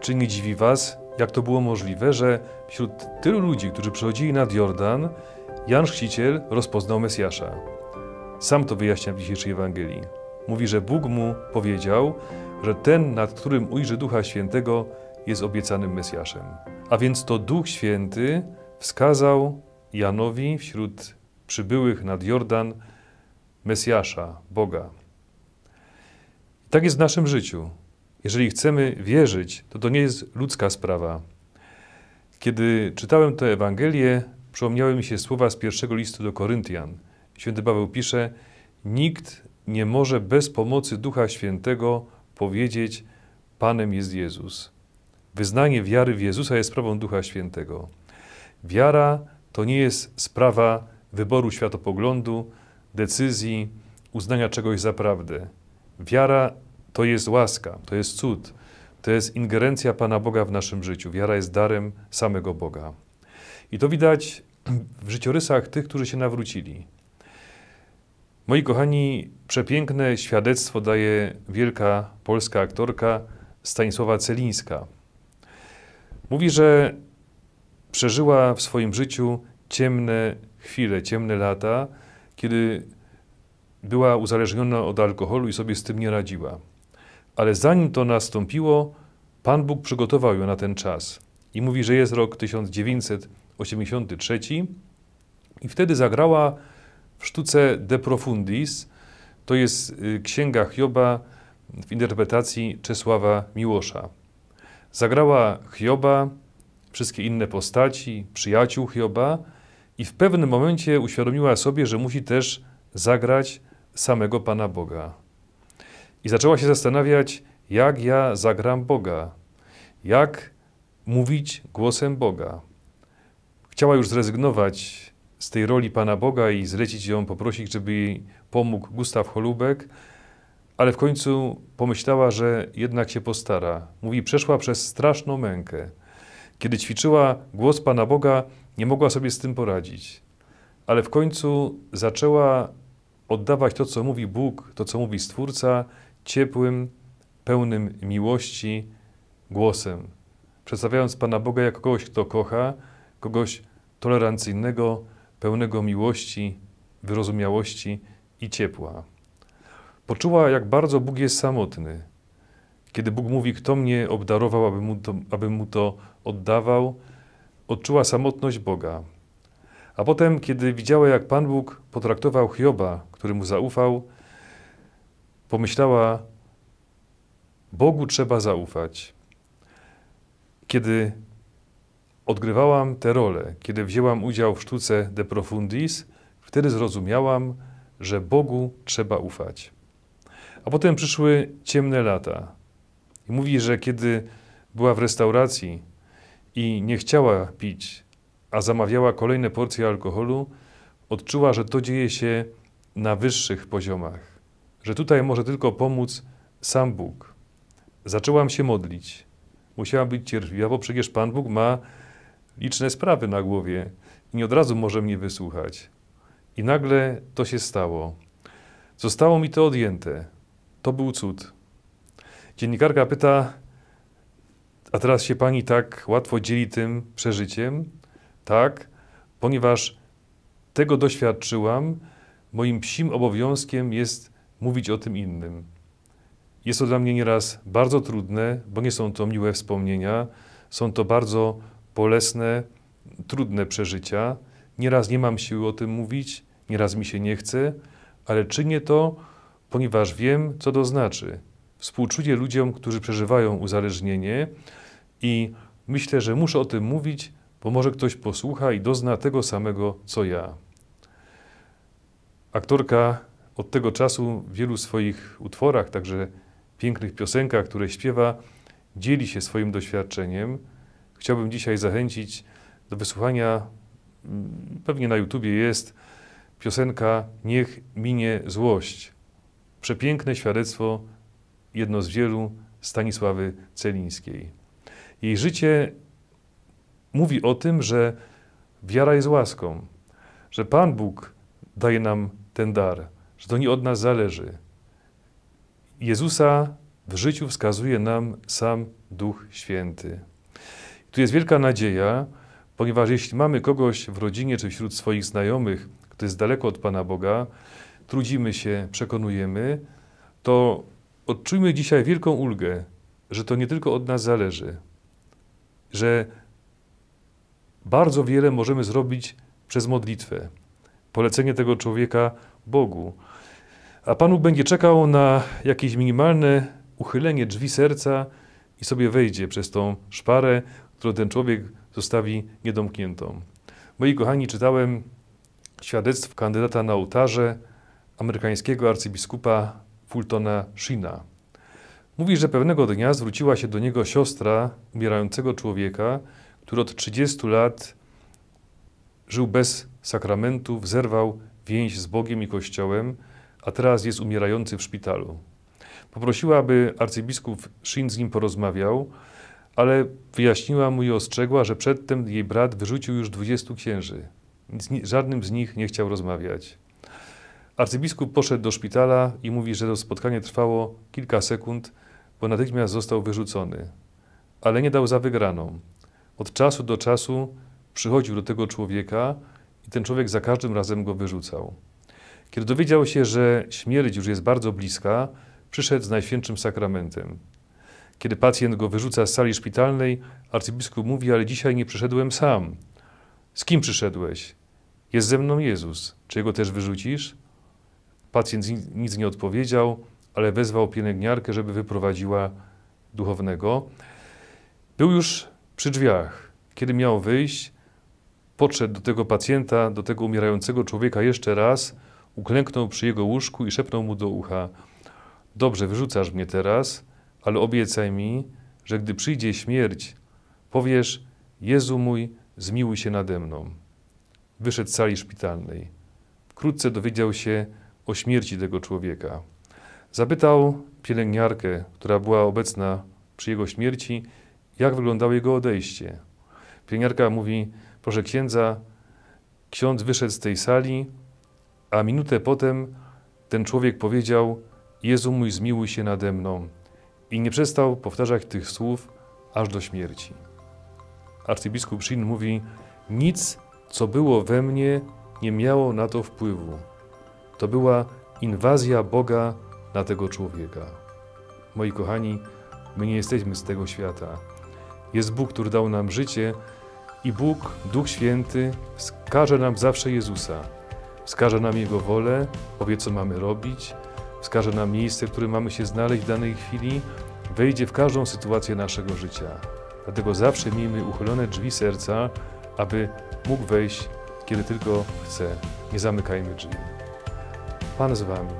Czy nie dziwi Was, jak to było możliwe, że wśród tylu ludzi, którzy przychodzili nad Jordan, Jan Chrzciciel rozpoznał Mesjasza? Sam to wyjaśnia w dzisiejszej Ewangelii. Mówi, że Bóg mu powiedział, że ten, nad którym ujrzy Ducha Świętego, jest obiecanym Mesjaszem. A więc to Duch Święty wskazał Janowi wśród przybyłych nad Jordan Mesjasza, Boga. I tak jest w naszym życiu. Jeżeli chcemy wierzyć, to to nie jest ludzka sprawa. Kiedy czytałem tę Ewangelię, przypomniały mi się słowa z pierwszego listu do Koryntian. Święty Paweł pisze: Nikt nie może bez pomocy Ducha Świętego powiedzieć: Panem jest Jezus. Wyznanie wiary w Jezusa jest sprawą Ducha Świętego. Wiara to nie jest sprawa wyboru światopoglądu, decyzji, uznania czegoś za prawdę. Wiara to jest łaska, to jest cud, to jest ingerencja Pana Boga w naszym życiu. Wiara jest darem samego Boga. I to widać w życiorysach tych, którzy się nawrócili. Moi kochani, przepiękne świadectwo daje wielka polska aktorka Stanisława Celińska. Mówi, że przeżyła w swoim życiu ciemne chwile, ciemne lata, kiedy była uzależniona od alkoholu i sobie z tym nie radziła ale zanim to nastąpiło, Pan Bóg przygotował ją na ten czas. I mówi, że jest rok 1983 i wtedy zagrała w sztuce De Profundis, to jest y, księga Hioba w interpretacji Czesława Miłosza. Zagrała Hioba, wszystkie inne postaci, przyjaciół Hioba i w pewnym momencie uświadomiła sobie, że musi też zagrać samego Pana Boga. I zaczęła się zastanawiać, jak ja zagram Boga, jak mówić głosem Boga. Chciała już zrezygnować z tej roli Pana Boga i zlecić ją, poprosić, żeby jej pomógł Gustaw Holubek, ale w końcu pomyślała, że jednak się postara. Mówi, przeszła przez straszną mękę. Kiedy ćwiczyła głos Pana Boga, nie mogła sobie z tym poradzić. Ale w końcu zaczęła oddawać to, co mówi Bóg, to, co mówi Stwórca ciepłym, pełnym miłości głosem, przedstawiając Pana Boga jako kogoś, kto kocha, kogoś tolerancyjnego, pełnego miłości, wyrozumiałości i ciepła. Poczuła, jak bardzo Bóg jest samotny. Kiedy Bóg mówi, kto mnie obdarował, aby mu to, aby mu to oddawał, odczuła samotność Boga. A potem, kiedy widziała, jak Pan Bóg potraktował Hioba, który mu zaufał, pomyślała: Bogu trzeba zaufać. Kiedy odgrywałam tę rolę, kiedy wzięłam udział w sztuce De Profundis, wtedy zrozumiałam, że Bogu trzeba ufać. A potem przyszły ciemne lata. I mówi, że kiedy była w restauracji i nie chciała pić, a zamawiała kolejne porcje alkoholu, odczuła, że to dzieje się na wyższych poziomach że tutaj może tylko pomóc sam Bóg. Zaczęłam się modlić. Musiałam być cierpliwa, bo przecież Pan Bóg ma liczne sprawy na głowie i nie od razu może mnie wysłuchać. I nagle to się stało. Zostało mi to odjęte. To był cud. Dziennikarka pyta, a teraz się pani tak łatwo dzieli tym przeżyciem? Tak, ponieważ tego doświadczyłam, moim psim obowiązkiem jest mówić o tym innym. Jest to dla mnie nieraz bardzo trudne, bo nie są to miłe wspomnienia, są to bardzo bolesne, trudne przeżycia. Nieraz nie mam siły o tym mówić, nieraz mi się nie chce, ale czynię to, ponieważ wiem, co to znaczy. Współczuję ludziom, którzy przeżywają uzależnienie i myślę, że muszę o tym mówić, bo może ktoś posłucha i dozna tego samego, co ja. Aktorka od tego czasu w wielu swoich utworach, także pięknych piosenkach, które śpiewa, dzieli się swoim doświadczeniem. Chciałbym dzisiaj zachęcić do wysłuchania, mm, pewnie na YouTubie jest piosenka Niech minie złość. Przepiękne świadectwo, jedno z wielu Stanisławy Celińskiej. Jej życie mówi o tym, że wiara jest łaską, że Pan Bóg daje nam ten dar że to nie od nas zależy. Jezusa w życiu wskazuje nam sam Duch Święty. Tu jest wielka nadzieja, ponieważ jeśli mamy kogoś w rodzinie czy wśród swoich znajomych, kto jest daleko od Pana Boga, trudzimy się, przekonujemy, to odczujmy dzisiaj wielką ulgę, że to nie tylko od nas zależy, że bardzo wiele możemy zrobić przez modlitwę. Polecenie tego człowieka Bogu. A Pan Bóg będzie czekał na jakieś minimalne uchylenie drzwi serca i sobie wejdzie przez tą szparę, którą ten człowiek zostawi niedomkniętą. Moi kochani, czytałem świadectwo kandydata na ołtarze amerykańskiego arcybiskupa Fultona Sheena. Mówi, że pewnego dnia zwróciła się do niego siostra umierającego człowieka, który od 30 lat żył bez sakramentów, zerwał więź z Bogiem i Kościołem, a teraz jest umierający w szpitalu. Poprosiła, aby arcybiskup Shin z nim porozmawiał, ale wyjaśniła mu i ostrzegła, że przedtem jej brat wyrzucił już 20 księży. Żadnym z nich nie chciał rozmawiać. Arcybiskup poszedł do szpitala i mówi, że to spotkanie trwało kilka sekund, bo natychmiast został wyrzucony. Ale nie dał za wygraną. Od czasu do czasu przychodził do tego człowieka, i ten człowiek za każdym razem go wyrzucał. Kiedy dowiedział się, że śmierć już jest bardzo bliska, przyszedł z Najświętszym Sakramentem. Kiedy pacjent go wyrzuca z sali szpitalnej, arcybiskup mówi, ale dzisiaj nie przyszedłem sam. Z kim przyszedłeś? Jest ze mną Jezus. Czy jego też wyrzucisz? Pacjent nic nie odpowiedział, ale wezwał pielęgniarkę, żeby wyprowadziła duchownego. Był już przy drzwiach. Kiedy miał wyjść, Podszedł do tego pacjenta, do tego umierającego człowieka jeszcze raz, uklęknął przy jego łóżku i szepnął mu do ucha: Dobrze, wyrzucasz mnie teraz, ale obiecaj mi, że gdy przyjdzie śmierć, powiesz: Jezu mój, zmiłuj się nade mną. Wyszedł z sali szpitalnej. Wkrótce dowiedział się o śmierci tego człowieka. Zapytał pielęgniarkę, która była obecna przy jego śmierci, jak wyglądało jego odejście. Pielęgniarka mówi: proszę księdza, ksiądz wyszedł z tej sali, a minutę potem ten człowiek powiedział, Jezu mój zmiłuj się nade mną i nie przestał powtarzać tych słów aż do śmierci. Arcybiskup Shin mówi, nic, co było we mnie, nie miało na to wpływu. To była inwazja Boga na tego człowieka. Moi kochani, my nie jesteśmy z tego świata. Jest Bóg, który dał nam życie, i Bóg, Duch Święty, wskaże nam zawsze Jezusa, wskaże nam Jego wolę, powie, co mamy robić, wskaże nam miejsce, w którym mamy się znaleźć w danej chwili, wejdzie w każdą sytuację naszego życia. Dlatego zawsze miejmy uchylone drzwi serca, aby mógł wejść, kiedy tylko chce. Nie zamykajmy drzwi. Pan z Wami.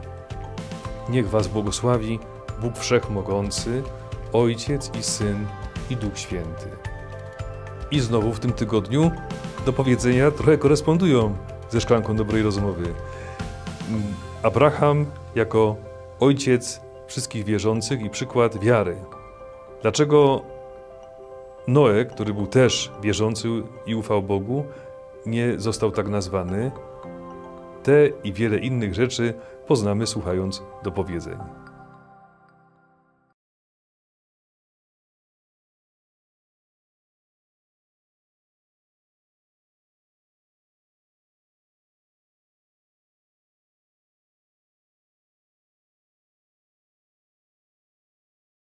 Niech Was błogosławi Bóg Wszechmogący, Ojciec i Syn i Duch Święty i znowu w tym tygodniu do powiedzenia trochę korespondują ze szklanką dobrej rozmowy. Mm, Abraham jako ojciec wszystkich wierzących i przykład wiary. Dlaczego Noe, który był też wierzący i ufał Bogu, nie został tak nazwany? Te i wiele innych rzeczy poznamy słuchając dopowiedzeń.